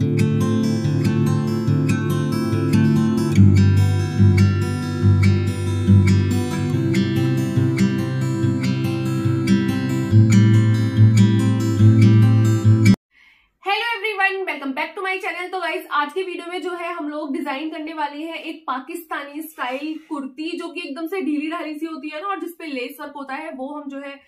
Guys तो आज के वीडियो में जो है हम लोग डिजाइन करने वाली है एक पाकिस्तानी स्टाइल कुर्ती जो कि एकदम से ढीली ढाली सी होती है ना और जिसपे लेस वर्क होता है वो हम जो है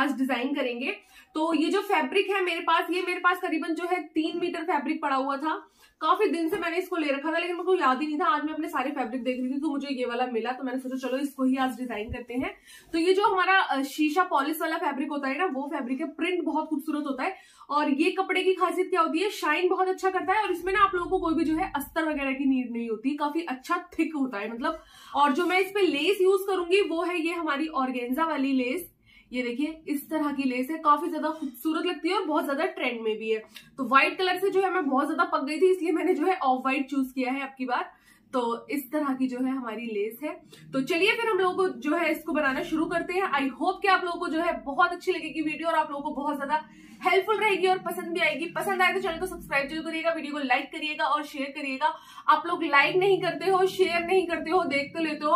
आज डिजाइन करेंगे तो ये जो फैब्रिक है मेरे पास ये मेरे पास करीबन जो है तीन मीटर फैब्रिक पड़ा हुआ था काफी दिन से मैंने इसको ले रखा था लेकिन मेरे को याद ही नहीं था आज मैं अपने सारे फैब्रिक देख रही थी तो मुझे ये वाला मिला तो मैंने सोचा चलो इसको ही आज डिजाइन करते हैं तो ये जो हमारा शीशा पॉलिस वाला फैब्रिक होता है ना वो फैब्रिक है प्रिंट बहुत खूबसूरत होता है और ये कपड़े की खासियत क्या होती है शाइन बहुत अच्छा करता है और इसमें ना आप लोगों को कोई भी जो है अस्तर वगैरह की नीड नहीं होती काफी अच्छा थिक होता है मतलब और जो मैं इस पर लेस यूज करूंगी वो है ये हमारी ऑर्गेंजा वाली लेस ये देखिए इस तरह की लेस है काफी ज्यादा खूबसूरत लगती है और बहुत ज्यादा ट्रेंड में भी है तो व्हाइट कलर से जो है मैं बहुत ज्यादा पक गई थी इसलिए मैंने जो है ऑफ व्हाइट चूज किया है आपकी बार तो इस तरह की जो है हमारी लेस है तो चलिए फिर हम लोगों को जो है इसको बनाना शुरू करते हैं आई होप कि आप लोगों को जो है बहुत अच्छी लगेगी वीडियो और आप लोगों को बहुत ज्यादा हेल्पफुल रहेगी और पसंद भी आएगी पसंद आए तो चैनल को सब्सक्राइब जरूर करिएगा वीडियो को लाइक करिएगा और शेयर करिएगा आप लोग लाइक नहीं करते हो शेयर नहीं करते हो देख तो लेते हो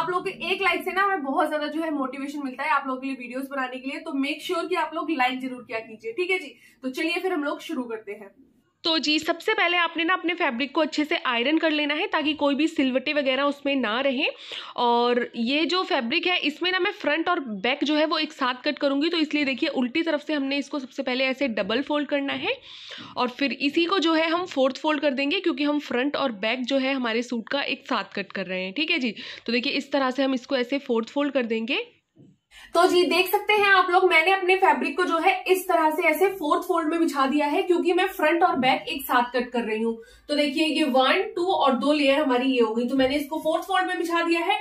आप लोग के एक लाइक से ना हमें बहुत ज्यादा जो है मोटिवेशन मिलता है आप लोगों के लिए वीडियोस बनाने के लिए तो मेक श्योर की आप लोग लाइक जरूर किया कीजिए ठीक है जी तो चलिए फिर हम लोग शुरू करते हैं तो जी सबसे पहले आपने ना अपने फैब्रिक को अच्छे से आयरन कर लेना है ताकि कोई भी सिलवटे वगैरह उसमें ना रहें और ये जो फैब्रिक है इसमें ना मैं फ्रंट और बैक जो है वो एक साथ कट करूँगी तो इसलिए देखिए उल्टी तरफ से हमने इसको सबसे पहले ऐसे डबल फोल्ड करना है और फिर इसी को जो है हम फोर्थ फोल्ड कर देंगे क्योंकि हम फ्रंट और बैक जो है हमारे सूट का एक साथ कट कर रहे हैं ठीक है जी तो देखिए इस तरह से हम इसको ऐसे फोर्थ फोल्ड कर देंगे तो जी देख सकते हैं आप लोग मैंने अपने फैब्रिक को जो है इस तरह से ऐसे फोर्थ फोल्ड में बिछा दिया है क्योंकि मैं फ्रंट और बैक एक साथ कट कर रही हूँ तो देखिए ये वन टू और दो लेयर हमारी ये हो गई तो मैंने इसको फोर्थ फोल्ड में बिछा दिया है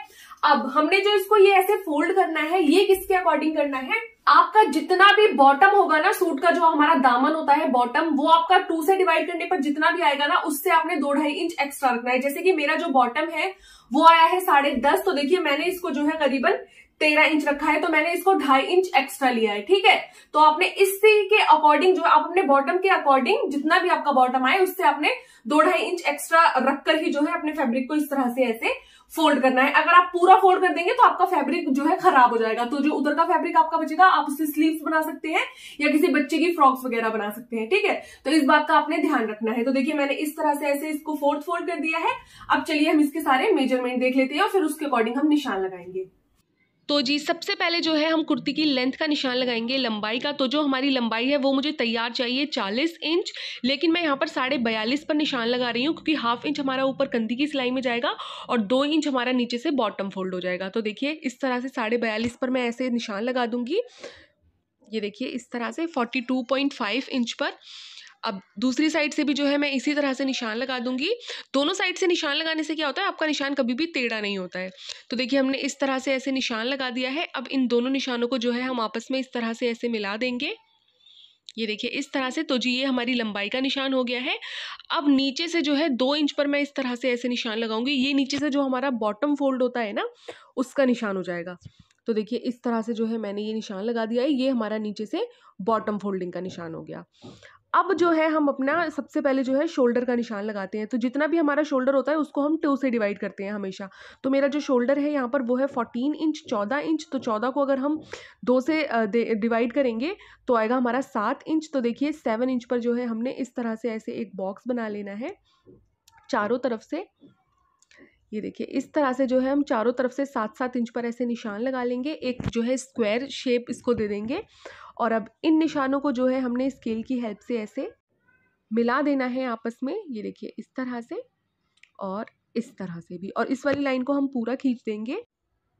अब हमने जो इसको ये ऐसे फोल्ड करना है ये किसके अकॉर्डिंग करना है आपका जितना भी बॉटम होगा ना सूट का जो हमारा दामन होता है बॉटम वो आपका टू से डिवाइड करने पर जितना भी आएगा ना उससे आपने दो ढाई इंच एक्स्ट्रा रखना है जैसे कि मेरा जो बॉटम है वो आया है साढ़े दस तो देखिए मैंने इसको जो है करीबन तेरह इंच रखा है तो मैंने इसको ढाई इंच एक्स्ट्रा लिया है ठीक है तो आपने इससे के अकॉर्डिंग जो आप अपने बॉटम के अकॉर्डिंग जितना भी आपका बॉटम आए उससे आपने दो ढाई इंच एक्स्ट्रा रखकर ही जो है अपने फैब्रिक को इस तरह से ऐसे फोल्ड करना है अगर आप पूरा फोल्ड कर देंगे तो आपका फैब्रिक जो है खराब हो जाएगा तो जो उधर का फैब्रिक आपका बचेगा आप उससे स्लीव्स बना सकते हैं या किसी बच्चे की फ्रॉक्स वगैरह बना सकते हैं ठीक है तो इस बात का आपने ध्यान रखना है तो देखिए मैंने इस तरह से ऐसे इसको फोर्थ फोल्ड कर दिया है अब चलिए हम इसके सारे मेजरमेंट देख लेते हैं और फिर उसके अकॉर्डिंग हम निशान लगाएंगे तो जी सबसे पहले जो है हम कुर्ती की लेंथ का निशान लगाएंगे लंबाई का तो जो हमारी लंबाई है वो मुझे तैयार चाहिए चालीस इंच लेकिन मैं यहाँ पर साढ़े बयालीस पर निशान लगा रही हूँ क्योंकि हाफ इंच हमारा ऊपर कंधी की सिलाई में जाएगा और दो इंच हमारा नीचे से बॉटम फोल्ड हो जाएगा तो देखिए इस तरह से साढ़े बयालीस पर मैं ऐसे निशान लगा दूँगी ये देखिए इस तरह से forty two point five inch पर अब दूसरी साइड से भी जो है मैं इसी तरह से निशान लगा दूंगी दोनों साइड से निशान लगाने से क्या होता है आपका निशान कभी भी टेढ़ा नहीं होता है तो देखिए हमने इस तरह से ऐसे निशान लगा दिया है अब इन दोनों निशानों को जो है हम आपस में इस तरह से ऐसे मिला देंगे ये देखिए इस तरह से तो जी ये हमारी लंबाई का निशान हो गया है अब नीचे से जो है दो इंच पर मैं इस तरह से ऐसे निशान लगाऊंगी ये नीचे से जो हमारा बॉटम फोल्ड होता है ना उसका निशान हो जाएगा तो देखिए इस तरह से जो है मैंने ये निशान लगा दिया है ये हमारा नीचे से बॉटम फोल्डिंग का निशान हो गया अब जो है हम अपना सबसे पहले जो है शोल्डर का निशान लगाते हैं तो जितना भी हमारा शोल्डर होता है उसको हम टू से डिवाइड करते हैं हमेशा तो मेरा जो शोल्डर है यहाँ पर वो है फोर्टीन इंच चौदह इंच तो चौदह को अगर हम दो से डिवाइड करेंगे तो आएगा हमारा सात इंच तो देखिए सेवन इंच पर जो है हमने इस तरह से ऐसे एक बॉक्स बना लेना है चारों तरफ से ये देखिए इस तरह से जो है हम चारों तरफ से सात सात इंच पर ऐसे निशान लगा लेंगे एक जो है स्क्वायर शेप इसको दे देंगे और अब इन निशानों को जो है हमने स्केल की हेल्प से ऐसे मिला देना है आपस में ये देखिए इस तरह से और इस तरह से भी और इस वाली लाइन को हम पूरा खींच देंगे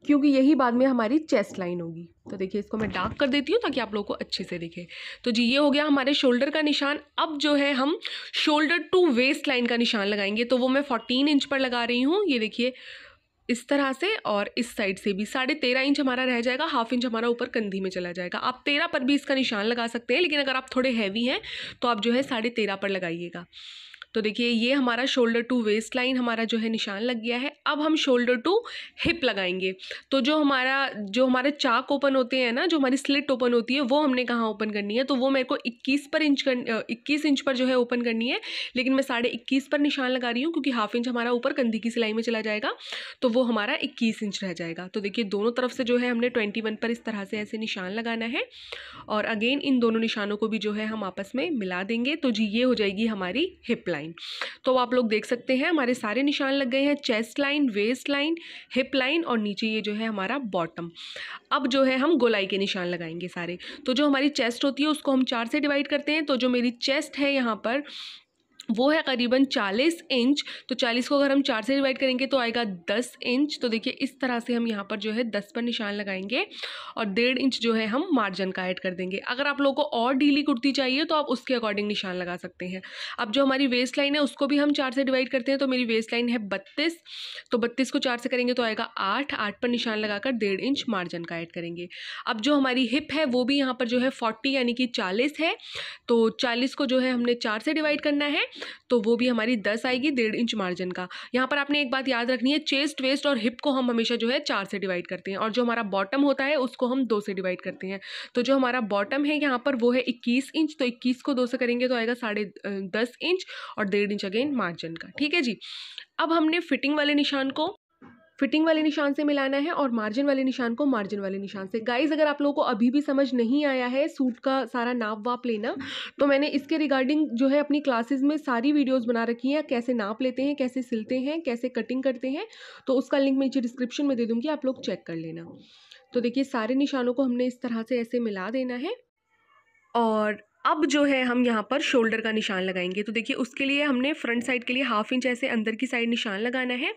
क्योंकि यही बाद में हमारी चेस्ट लाइन होगी तो देखिए इसको मैं डार्क कर देती हूँ ताकि आप लोगों को अच्छे से दिखे तो जी ये हो गया हमारे शोल्डर का निशान अब जो है हम शोल्डर टू वेस्ट लाइन का निशान लगाएंगे तो वो मैं 14 इंच पर लगा रही हूँ ये देखिए इस तरह से और इस साइड से भी साढ़े तेरह इंच हमारा रह जाएगा हाफ इंच हमारा ऊपर कंधी में चला जाएगा आप तेरह पर भी इसका निशान लगा सकते हैं लेकिन अगर आप थोड़े हैवी हैं तो आप जो है साढ़े तेरह पर लगाइएगा तो देखिए ये हमारा शोल्डर टू वेस्ट लाइन हमारा जो है निशान लग गया है अब हम शोल्डर टू हिप लगाएंगे तो जो हमारा जो हमारे चाक ओपन होते हैं ना जो हमारी स्लिट ओपन होती है वो हमने कहाँ ओपन करनी है तो वो मेरे को इक्कीस पर इंच कर इक्कीस इंच पर जो है ओपन करनी है लेकिन मैं साढ़े इक्कीस पर निशान लगा रही हूँ क्योंकि हाफ इंच हमारा ऊपर कंधी की सिलाई में चला जाएगा तो वो हमारा इक्कीस इंच रह जाएगा तो देखिए दोनों तरफ से जो है हमने ट्वेंटी वन पर इस तरह से ऐसे निशान लगाना है और अगेन इन दोनों निशानों को भी जो है हम आपस में मिला देंगे तो जी ये हो जाएगी हमारी हिप लाइन लाइन तो आप लोग देख सकते हैं हमारे सारे निशान लग गए हैं chest line waist line hip line और नीचे ये जो है हमारा बॉटम अब जो है हम गोलाई के निशान लगाएंगे सारे तो जो हमारी चेस्ट होती है उसको हम चार से डिवाइड करते हैं तो जो मेरी चेस्ट है यहाँ पर वो है करीबन 40 इंच तो 40 को अगर हम चार से डिवाइड करेंगे तो आएगा 10 इंच तो देखिए इस तरह से हम यहाँ पर जो है 10 पर निशान लगाएंगे और डेढ़ इंच जो है हम मार्जिन का ऐड कर देंगे अगर आप लोगों को और ढीली कुर्ती चाहिए तो आप उसके अकॉर्डिंग निशान लगा सकते हैं अब जो हमारी वेस्ट लाइन है उसको भी हम चार से डिवाइड करते हैं तो मेरी वेस्ट लाइन है बत्तीस तो बत्तीस को चार से करेंगे तो आएगा आठ आठ पर निशान लगाकर डेढ़ इंच मार्जन का ऐड करेंगे अब जो हमारी हिप है वो भी यहाँ पर जो है फोर्टी यानी कि चालीस है तो चालीस को जो है हमने चार से डिवाइड करना है तो वो भी हमारी दस आएगी डेढ़ इंच मार्जिन का यहाँ पर आपने एक बात याद रखनी है चेस्ट वेस्ट और हिप को हम हमेशा जो है चार से डिवाइड करते हैं और जो हमारा बॉटम होता है उसको हम दो से डिवाइड करते हैं तो जो हमारा बॉटम है यहाँ पर वो है इक्कीस इंच तो इक्कीस को दो से करेंगे तो आएगा साढ़े दस इंच और डेढ़ इंच अगेन मार्जिन का ठीक है जी अब हमने फिटिंग वाले निशान को फिटिंग वाले निशान से मिलाना है और मार्जिन वाले निशान को मार्जिन वाले निशान से गाइज अगर आप लोगों को अभी भी समझ नहीं आया है सूट का सारा नाप वाप लेना तो मैंने इसके रिगार्डिंग जो है अपनी क्लासेज में सारी वीडियोज़ बना रखी हैं कैसे नाप लेते हैं कैसे सिलते हैं कैसे कटिंग करते हैं तो उसका लिंक मैं नीचे डिस्क्रिप्शन में दे दूँगी आप लोग चेक कर लेना तो देखिए सारे निशानों को हमने इस तरह से ऐसे मिला देना है और अब जो है हम यहाँ पर शोल्डर का निशान लगाएंगे तो देखिए उसके लिए हमने फ्रंट साइड के लिए हाफ इंच ऐसे अंदर की साइड निशान लगाना है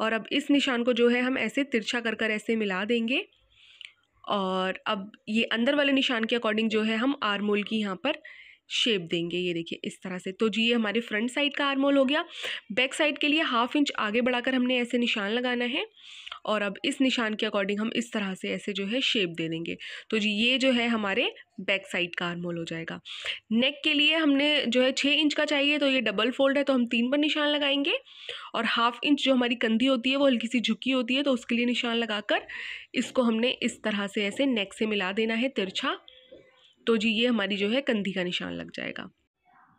और अब इस निशान को जो है हम ऐसे तिरछा कर कर ऐसे मिला देंगे और अब ये अंदर वाले निशान के अकॉर्डिंग जो है हम आरमोल की यहाँ पर शेप देंगे ये देखिए इस तरह से तो जी ये हमारे फ्रंट साइड का आरमोल हो गया बैक साइड के लिए हाफ इंच आगे बढ़ाकर हमने ऐसे निशान लगाना है और अब इस निशान के अकॉर्डिंग हम इस तरह से ऐसे जो है शेप दे देंगे तो जी ये जो है हमारे बैक साइड का आर्मोल हो जाएगा नेक के लिए हमने जो है छः इंच का चाहिए तो ये डबल फोल्ड है तो हम तीन पर निशान लगाएंगे और हाफ इंच जो हमारी कंधी होती है वो हल्की सी झुकी होती है तो उसके लिए निशान लगाकर इसको हमने इस तरह से ऐसे नेक से मिला देना है तिरछा तो जी ये हमारी जो है कंधी का निशान लग जाएगा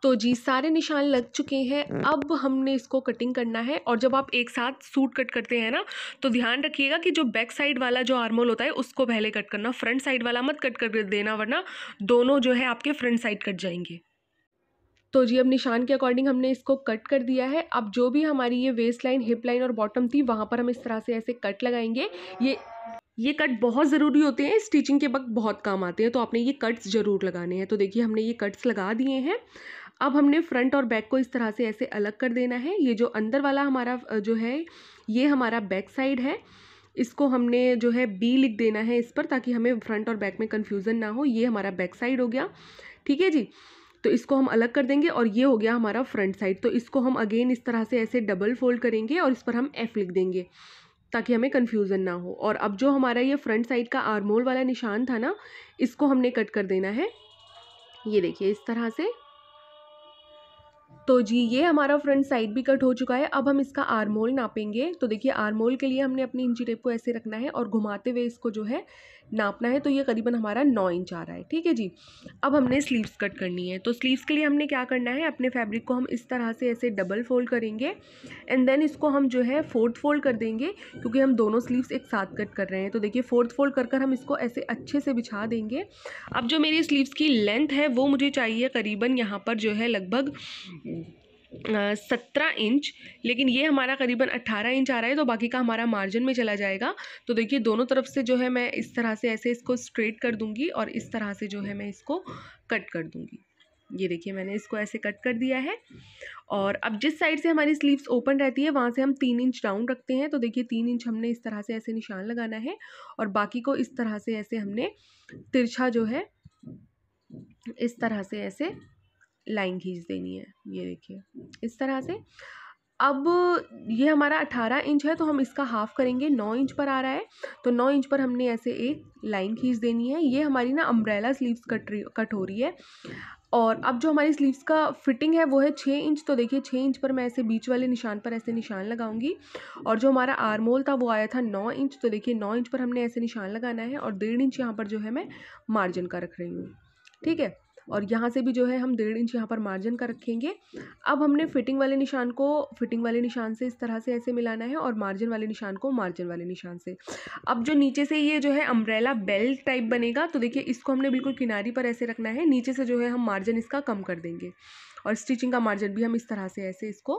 तो जी सारे निशान लग चुके हैं हम्म। अब हमने इसको कटिंग करना है और जब आप एक साथ सूट कट करते हैं ना तो ध्यान रखिएगा कि जो बैक साइड वाला जो आर्मोल होता है उसको पहले कट करना फ्रंट साइड वाला मत कट कर देना वरना दोनों जो है आपके फ्रंट साइड कट जाएंगे तो जी अब निशान के अकॉर्डिंग हमने इसको कट कर दिया है अब जो भी हमारी ये वेस्ट लाइन हिप लाइन और बॉटम थी वहाँ पर हम इस तरह से ऐसे कट लगाएंगे ये ये कट बहुत ज़रूरी होते हैं स्टिचिंग के वक्त बहुत काम आते हैं तो आपने ये कट्स ज़रूर लगाने हैं तो देखिए हमने ये कट्स लगा दिए हैं अब हमने फ्रंट और बैक को इस तरह से ऐसे अलग कर देना है ये जो अंदर वाला हमारा जो है ये हमारा बैक साइड है इसको हमने जो है बी लिख देना है इस पर ताकि हमें फ्रंट और बैक में कन्फ्यूज़न ना हो ये हमारा बैक साइड हो गया ठीक है जी तो इसको हम अलग कर देंगे और ये हो गया हमारा फ्रंट साइड तो इसको हम अगेन इस तरह से ऐसे डबल फोल्ड करेंगे और इस पर हम एफ़ लिख देंगे ताकि हमें कन्फ्यूज़न ना हो और अब जो हमारा ये फ्रंट साइड का आरमोल वाला निशान था ना इसको हमने कट कर देना है ये देखिए इस तरह से तो जी ये हमारा फ्रंट साइड भी कट हो चुका है अब हम इसका आरमोल नापेंगे तो देखिए आरमोल के लिए हमने अपनी इंची टेप को ऐसे रखना है और घुमाते हुए इसको जो है नापना है तो ये करीबन हमारा नौ इंच आ रहा है ठीक है जी अब हमने स्लीव्स कट करनी है तो स्लीव्स के लिए हमने क्या करना है अपने फैब्रिक को हम इस तरह से ऐसे डबल फोल्ड करेंगे एंड देन इसको हम जो है फोर्थ फोल्ड कर देंगे क्योंकि हम दोनों स्लीव्स एक साथ कट कर रहे हैं तो देखिए फोर्थ फोल्ड कर कर हम इसको ऐसे अच्छे से बिछा देंगे अब जो मेरी स्लीव्स की लेंथ है वो मुझे चाहिए करीबन यहाँ पर जो है लगभग सत्रह इंच लेकिन ये हमारा करीबन अट्ठारह इंच आ रहा है तो बाकी का हमारा मार्जिन में चला जाएगा तो देखिए दोनों तरफ से जो है मैं इस तरह से ऐसे इसको स्ट्रेट कर दूँगी और इस तरह से जो है मैं इसको कट कर दूँगी ये देखिए मैंने इसको ऐसे कट कर दिया है और अब जिस साइड से हमारी स्लीव्स ओपन रहती है वहाँ से हम तीन इंच डाउन रखते हैं तो देखिए तीन इंच हमने इस तरह से ऐसे निशान लगाना है और बाकी को इस तरह से ऐसे हमने तिरछा जो है इस तरह से ऐसे लाइन खींच देनी है ये देखिए इस तरह से अब ये हमारा अठारह इंच है तो हम इसका हाफ़ करेंगे नौ इंच पर आ रहा है तो नौ इंच पर हमने ऐसे एक लाइन खींच देनी है ये हमारी ना अम्ब्रेला स्लीव्स कट रही कट हो रही है और अब जो हमारी स्लीव्स का फिटिंग है वो है छः इंच तो देखिए छः इंच पर मैं ऐसे बीच वाले निशान पर ऐसे निशान लगाऊंगी और जो हमारा आरमोल था वो आया था नौ इंच तो देखिए नौ इंच पर हमने ऐसे निशान लगाना है और डेढ़ इंच यहाँ पर जो है मैं मार्जिन का रख रही हूँ ठीक है और यहाँ से भी जो है हम डेढ़ इंच यहाँ पर मार्जिन का रखेंगे अब हमने फिटिंग वाले निशान को फिटिंग वाले निशान से इस तरह से ऐसे मिलाना है और मार्जिन वाले निशान को मार्जिन वाले निशान से अब जो नीचे से ये जो है अम्ब्रेला बेल्ट टाइप बनेगा तो देखिए इसको हमने बिल्कुल किनारी पर ऐसे रखना है नीचे से जो है हम मार्जिन इसका कम कर देंगे और स्टिचिंग का मार्जिन भी हम इस तरह से ऐसे इसको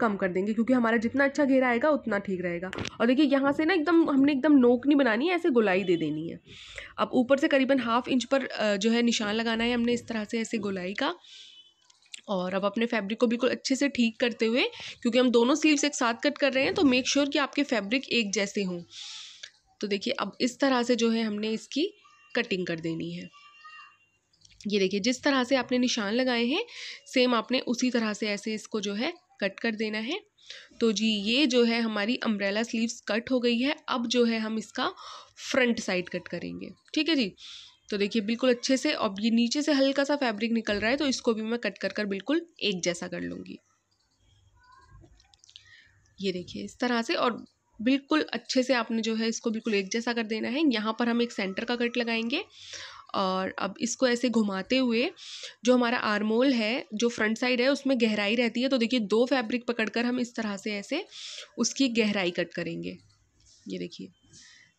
कम कर देंगे क्योंकि हमारा जितना अच्छा घेरा आएगा उतना ठीक रहेगा और देखिए यहाँ से ना एकदम हमने एकदम नोक नहीं बनानी है ऐसे गोलाई दे देनी है अब ऊपर से करीबन हाफ इंच पर जो है निशान लगाना है हमने इस तरह से ऐसे गोलाई का और अब अपने फैब्रिक को बिल्कुल अच्छे से ठीक करते हुए क्योंकि हम दोनों स्लीव्स एक साथ कट कर रहे हैं तो मेक श्योर sure कि आपके फैब्रिक एक जैसे हों तो देखिए अब इस तरह से जो है हमने इसकी कटिंग कर देनी है ये देखिए जिस तरह से आपने निशान लगाए हैं सेम आपने उसी तरह से ऐसे इसको जो है कट कर देना है तो जी ये जो है हमारी अम्ब्रेला स्लीव्स कट हो गई है अब जो है हम इसका फ्रंट साइड कट करेंगे ठीक है जी तो देखिए बिल्कुल अच्छे से अब ये नीचे से हल्का सा फैब्रिक निकल रहा है तो इसको भी मैं कट कर कर बिल्कुल एक जैसा कर लूँगी ये देखिए इस तरह से और बिल्कुल अच्छे से आपने जो है इसको बिल्कुल एक जैसा कर देना है यहाँ पर हम एक सेंटर का कट लगाएंगे और अब इसको ऐसे घुमाते हुए जो हमारा आर्मोल है जो फ्रंट साइड है उसमें गहराई रहती है तो देखिए दो फैब्रिक पकड़कर हम इस तरह से ऐसे उसकी गहराई कट करेंगे ये देखिए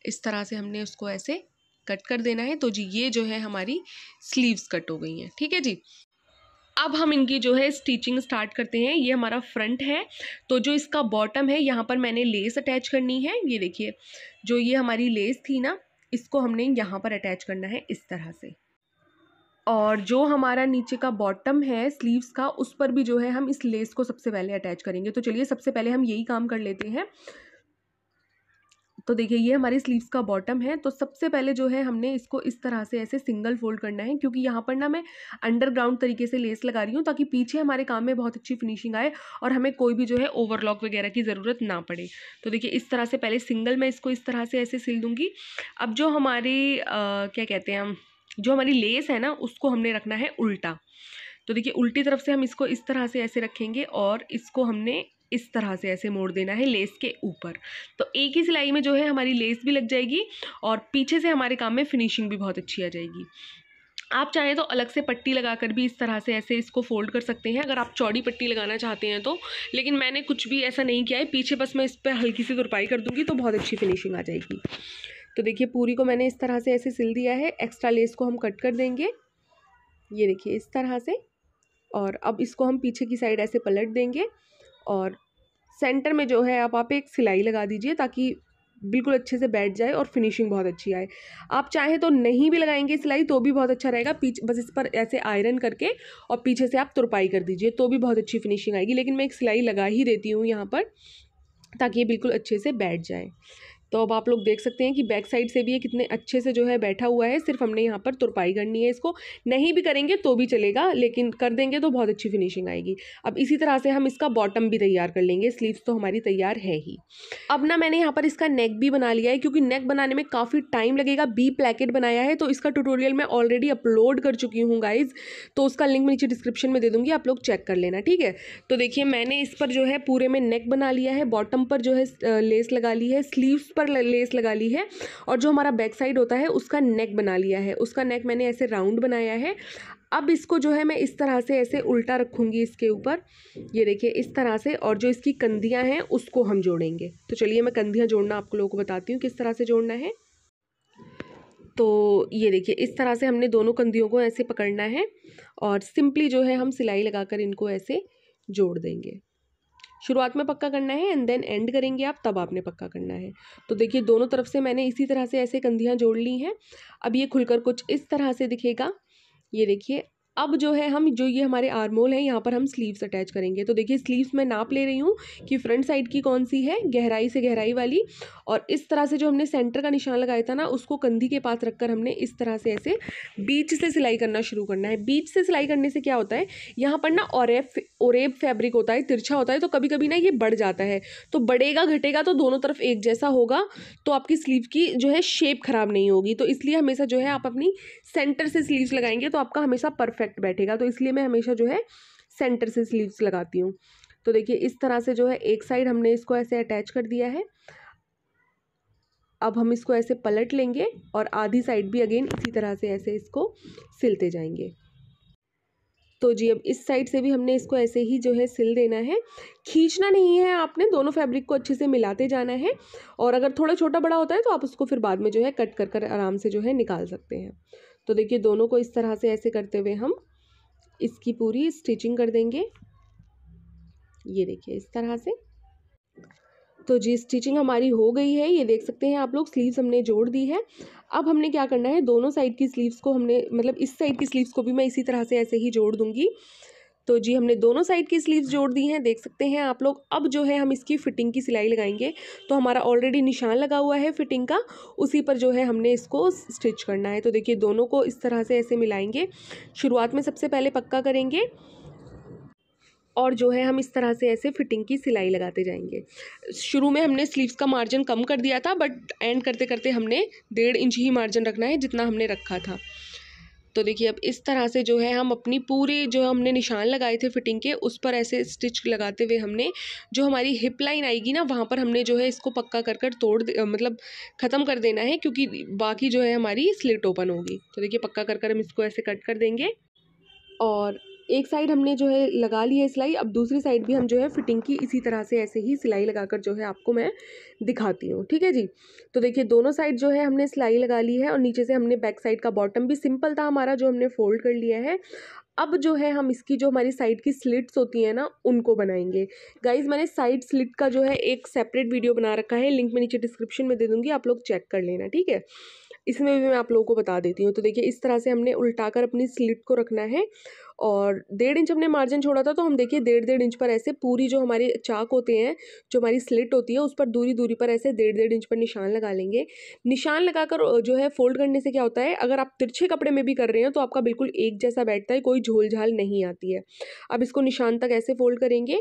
इस तरह से हमने उसको ऐसे कट कर देना है तो जी ये जो है हमारी स्लीव्स कट हो गई हैं ठीक है जी अब हम इनकी जो है स्टिचिंग स्टार्ट करते हैं ये हमारा फ्रंट है तो जो इसका बॉटम है यहाँ पर मैंने लेस अटैच करनी है ये देखिए जो ये हमारी लेस थी ना इसको हमने यहाँ पर अटैच करना है इस तरह से और जो हमारा नीचे का बॉटम है स्लीव्स का उस पर भी जो है हम इस लेस को सबसे पहले अटैच करेंगे तो चलिए सबसे पहले हम यही काम कर लेते हैं तो देखिए ये हमारी स्लीव्स का बॉटम है तो सबसे पहले जो है हमने इसको इस तरह से ऐसे सिंगल फोल्ड करना है क्योंकि यहाँ पर ना मैं अंडरग्राउंड तरीके से लेस लगा रही हूँ ताकि पीछे हमारे काम में बहुत अच्छी फिनिशिंग आए और हमें कोई भी जो है ओवरलॉक वगैरह की ज़रूरत ना पड़े तो देखिए इस तरह से पहले सिंगल मैं इसको इस तरह से ऐसे सिल दूँगी अब जो हमारी आ, क्या कहते हैं हम जो हमारी लेस है ना उसको हमने रखना है उल्टा तो देखिए उल्टी तरफ से हम इसको इस तरह से ऐसे रखेंगे और इसको हमने इस तरह से ऐसे मोड़ देना है लेस के ऊपर तो एक ही सिलाई में जो है हमारी लेस भी लग जाएगी और पीछे से हमारे काम में फिनिशिंग भी बहुत अच्छी आ जाएगी आप चाहें तो अलग से पट्टी लगाकर भी इस तरह से ऐसे इसको फोल्ड कर सकते हैं अगर आप चौड़ी पट्टी लगाना चाहते हैं तो लेकिन मैंने कुछ भी ऐसा नहीं किया है पीछे बस मैं इस पर हल्की सी तुरपाई कर दूँगी तो बहुत अच्छी फिनिशिंग आ जाएगी तो देखिए पूरी को मैंने इस तरह से ऐसे सिल दिया है एक्स्ट्रा लेस को हम कट कर देंगे ये देखिए इस तरह से और अब इसको हम पीछे की साइड ऐसे पलट देंगे और सेंटर में जो है आप आप एक सिलाई लगा दीजिए ताकि बिल्कुल अच्छे से बैठ जाए और फिनिशिंग बहुत अच्छी आए आप चाहे तो नहीं भी लगाएंगे सिलाई तो भी बहुत अच्छा रहेगा पीछे बस इस पर ऐसे आयरन करके और पीछे से आप तुरपाई कर दीजिए तो भी बहुत अच्छी फिनिशिंग आएगी लेकिन मैं एक सिलाई लगा ही देती हूँ यहाँ पर ताकि ये बिल्कुल अच्छे से बैठ जाए तो अब आप लोग देख सकते हैं कि बैक साइड से भी ये कितने अच्छे से जो है बैठा हुआ है सिर्फ हमने यहाँ पर तुरपाई करनी है इसको नहीं भी करेंगे तो भी चलेगा लेकिन कर देंगे तो बहुत अच्छी फिनिशिंग आएगी अब इसी तरह से हम इसका बॉटम भी तैयार कर लेंगे स्लीव्स तो हमारी तैयार है ही अब ना मैंने यहाँ पर इसका नेक भी बना लिया है क्योंकि नेक बनाने में काफ़ी टाइम लगेगा बी प्लैकेट बनाया है तो इसका ट्यूटोरियल मैं ऑलरेडी अपलोड कर चुकी हूँ गाइज तो उसका लिंक नीचे डिस्क्रिप्शन में दे दूँगी आप लोग चेक कर लेना ठीक है तो देखिए मैंने इस पर जो है पूरे में नेक बना लिया है बॉटम पर जो है लेस लगा ली है स्लीव्स पर लेस लगा ली है और जो हमारा बैक साइड होता है उसका नेक बना लिया है उसका नेक मैंने ऐसे राउंड बनाया है अब इसको जो है मैं इस तरह से ऐसे उल्टा रखूँगी इसके ऊपर ये देखिए इस तरह से और जो इसकी कंधियाँ हैं उसको हम जोड़ेंगे तो चलिए मैं कंधियाँ जोड़ना आपको लोगों को बताती हूँ किस तरह से जोड़ना है तो ये देखिए इस तरह से हमने दोनों कंधियों को ऐसे पकड़ना है और सिंपली जो है हम सिलाई लगाकर इनको ऐसे जोड़ देंगे शुरुआत में पक्का करना है एंड देन एंड करेंगे आप तब आपने पक्का करना है तो देखिए दोनों तरफ से मैंने इसी तरह से ऐसे कंधियाँ जोड़ ली हैं अब ये खुलकर कुछ इस तरह से दिखेगा ये देखिए अब जो है हम जो ये हमारे आर्मोल हैं यहाँ पर हम स्लीव्स अटैच करेंगे तो देखिए स्लीव्स मैं नाप ले रही हूँ कि फ्रंट साइड की कौन सी है गहराई से गहराई वाली और इस तरह से जो हमने सेंटर का निशान लगाया था ना उसको कंधी के पास रखकर हमने इस तरह से ऐसे बीच से सिलाई करना शुरू करना है बीच से सिलाई करने से क्या होता है यहाँ पर ना औरेब ओरेब फैब्रिक होता है तिरछा होता है तो कभी कभी ना ये बढ़ जाता है तो बढ़ेगा घटेगा तो दोनों तरफ एक जैसा होगा तो आपकी स्लीव की जो है शेप खराब नहीं होगी तो इसलिए हमेशा जो है आप अपनी सेंटर से स्लीव्स लगाएंगे तो आपका हमेशा परफेक्ट परफेक्ट बैठेगा तो इसलिए मैं हमेशा जो है सेंटर से स्लीव्स लगाती हूँ तो देखिए इस तरह से जो है एक साइड हमने इसको ऐसे अटैच कर दिया है अब हम इसको ऐसे पलट लेंगे और आधी साइड भी अगेन इसी तरह से ऐसे इसको सिलते जाएंगे तो जी अब इस साइड से भी हमने इसको ऐसे ही जो है सिल देना है खींचना नहीं है आपने दोनों फैब्रिक को अच्छे से मिलाते जाना है और अगर थोड़ा छोटा बड़ा होता है तो आप उसको फिर बाद में जो है कट कर कर आराम से जो है निकाल सकते हैं तो देखिए दोनों को इस तरह से ऐसे करते हुए हम इसकी पूरी स्टिचिंग कर देंगे ये देखिए इस तरह से तो जी स्टिचिंग हमारी हो गई है ये देख सकते हैं आप लोग स्लीव्स हमने जोड़ दी है अब हमने क्या करना है दोनों साइड की स्लीव्स को हमने मतलब इस साइड की स्लीव्स को भी मैं इसी तरह से ऐसे ही जोड़ दूंगी तो जी हमने दोनों साइड की स्लीव्स जोड़ दी हैं देख सकते हैं आप लोग अब जो है हम इसकी फिटिंग की सिलाई लगाएंगे तो हमारा ऑलरेडी निशान लगा हुआ है फिटिंग का उसी पर जो है हमने इसको स्टिच करना है तो देखिए दोनों को इस तरह से ऐसे मिलाएंगे शुरुआत में सबसे पहले पक्का करेंगे और जो है हम इस तरह से ऐसे फिटिंग की सिलाई लगाते जाएंगे शुरू में हमने स्लीव्स का मार्जिन कम कर दिया था बट एंड करते करते हमने डेढ़ इंच ही मार्जिन रखना है जितना हमने रखा था तो देखिए अब इस तरह से जो है हम अपनी पूरे जो हमने निशान लगाए थे फिटिंग के उस पर ऐसे स्टिच लगाते हुए हमने जो हमारी हिप लाइन आएगी ना वहाँ पर हमने जो है इसको पक्का कर कर तोड़ मतलब ख़त्म कर देना है क्योंकि बाकी जो है हमारी स्लिट ओपन होगी तो देखिए पक्का कर कर हम इसको ऐसे कट कर देंगे और एक साइड हमने जो है लगा ली है सिलाई अब दूसरी साइड भी हम जो है फिटिंग की इसी तरह से ऐसे ही सिलाई लगाकर जो है आपको मैं दिखाती हूँ ठीक है जी तो देखिए दोनों साइड जो है हमने सिलाई लगा ली है और नीचे से हमने बैक साइड का बॉटम भी सिंपल था हमारा जो हमने फोल्ड कर लिया है अब जो है हम इसकी जो हमारी साइड की स्लिट्स होती हैं ना उनको बनाएंगे गाइज मैंने साइड स्लिट का जो है एक सेपरेट वीडियो बना रखा है लिंक मैं नीचे डिस्क्रिप्शन में दे दूँगी आप लोग चेक कर लेना ठीक है इसमें भी मैं आप लोगों को बता देती हूँ तो देखिए इस तरह से हमने उल्टा कर अपनी स्लिट को रखना है और डेढ़ इंच हमने मार्जिन छोड़ा था तो हम देखिए डेढ़ डेढ़ इंच पर ऐसे पूरी जो हमारे चाक होते हैं जो हमारी स्लिट होती है उस पर दूरी दूरी पर ऐसे डेढ़ डेढ़ इंच पर निशान लगा लेंगे निशान लगाकर जो है फोल्ड करने से क्या होता है अगर आप तिरछे कपड़े में भी कर रहे हैं तो आपका बिल्कुल एक जैसा बैठता है कोई झोलझाल झाल नहीं आती है अब इसको निशान तक ऐसे फोल्ड करेंगे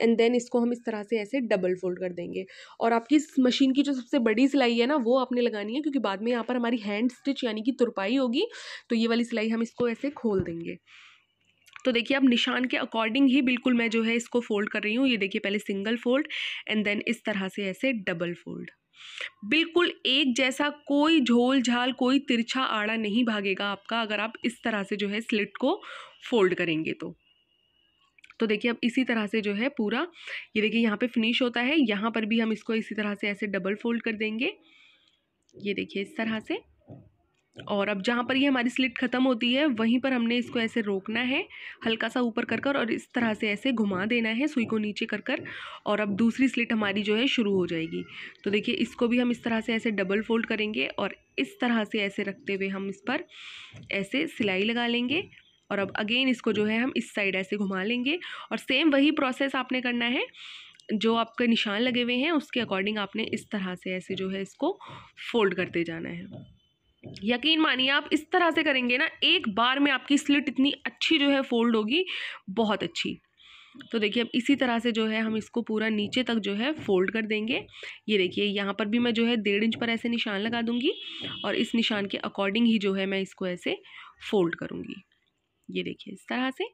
एंड देन इसको हम इस तरह से ऐसे डबल फोल्ड कर देंगे और आपकी इस मशीन की जो सबसे बड़ी सिलाई है ना वो आपने लगानी है क्योंकि बाद में यहाँ पर हमारी हैंड स्टिच यानी कि तुरपाई होगी तो ये वाली सिलाई हम इसको ऐसे खोल देंगे तो देखिए अब निशान के अकॉर्डिंग ही बिल्कुल मैं जो है इसको फोल्ड कर रही हूँ ये देखिए पहले सिंगल फोल्ड एंड देन इस तरह से ऐसे डबल फोल्ड बिल्कुल एक जैसा कोई झोल झाल कोई तिरछा आड़ा नहीं भागेगा आपका अगर आप इस तरह से जो है स्लिट को फोल्ड करेंगे तो तो देखिए अब इसी तरह से जो है पूरा ये देखिए यहाँ पे फिनिश होता है यहाँ पर भी हम इसको इसी तरह से ऐसे डबल फोल्ड कर देंगे ये देखिए इस तरह से और अब जहाँ पर ये हमारी स्लिट ख़त्म होती है वहीं पर हमने इसको ऐसे रोकना है हल्का सा ऊपर कर कर और इस तरह से ऐसे घुमा देना है सुई को नीचे कर कर और अब दूसरी स्लिट हमारी जो है शुरू हो जाएगी तो देखिए इसको भी हम इस तरह से ऐसे डबल फोल्ड करेंगे और इस तरह से ऐसे रखते हुए हम इस पर ऐसे सिलाई लगा लेंगे और अब अगेन इसको जो है हम इस साइड ऐसे घुमा लेंगे और सेम वही प्रोसेस आपने करना है जो आपके निशान लगे हुए हैं उसके अकॉर्डिंग आपने इस तरह से ऐसे जो है इसको फोल्ड करते जाना है यकीन मानिए आप इस तरह से करेंगे ना एक बार में आपकी स्लिट इतनी अच्छी जो है फोल्ड होगी बहुत अच्छी तो देखिए अब इसी तरह से जो है हम इसको पूरा नीचे तक जो है फोल्ड कर देंगे ये देखिए यहाँ पर भी मैं जो है डेढ़ इंच पर ऐसे निशान लगा दूंगी और इस निशान के अकॉर्डिंग ही जो है मैं इसको ऐसे फोल्ड करूँगी ये देखिए इस तरह से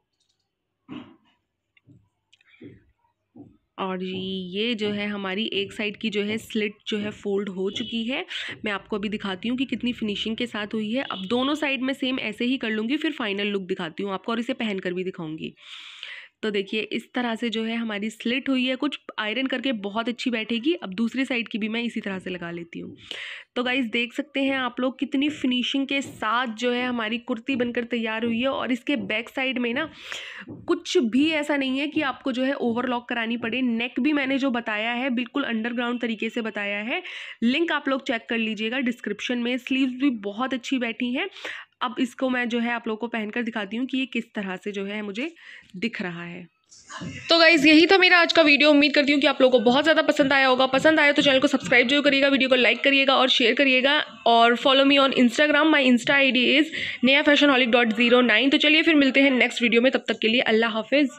और ये जो है हमारी एक साइड की जो है स्लिट जो है फोल्ड हो चुकी है मैं आपको अभी दिखाती हूँ कि कितनी फिनिशिंग के साथ हुई है अब दोनों साइड में सेम ऐसे ही कर लूँगी फिर फाइनल लुक दिखाती हूँ आपको और इसे पहन कर भी दिखाऊँगी तो देखिए इस तरह से जो है हमारी स्लिट हुई है कुछ आयरन करके बहुत अच्छी बैठेगी अब दूसरी साइड की भी मैं इसी तरह से लगा लेती हूँ तो गाइज़ देख सकते हैं आप लोग कितनी फिनिशिंग के साथ जो है हमारी कुर्ती बनकर तैयार हुई है और इसके बैक साइड में ना कुछ भी ऐसा नहीं है कि आपको जो है ओवरलॉक करानी पड़े नेक भी मैंने जो बताया है बिल्कुल अंडरग्राउंड तरीके से बताया है लिंक आप लोग चेक कर लीजिएगा डिस्क्रिप्शन में स्लीव्स भी बहुत अच्छी बैठी हैं अब इसको मैं जो है आप लोगों को पहनकर दिखाती हूँ कि ये किस तरह से जो है मुझे दिख रहा है तो गाइज़ यही था मेरा आज का वीडियो उम्मीद करती हूँ कि आप लोगों को बहुत ज़्यादा पसंद आया होगा पसंद आया तो चैनल को सब्सक्राइब जरूर करिएगा वीडियो को लाइक करिएगा और शेयर करिएगा और follow me on Instagram my insta I D is नया fashionholic dot zero nine तो चलिए फिर मिलते हैं नेक्स्ट वीडियो में तब तक के लिए अल्लाह हाफिज़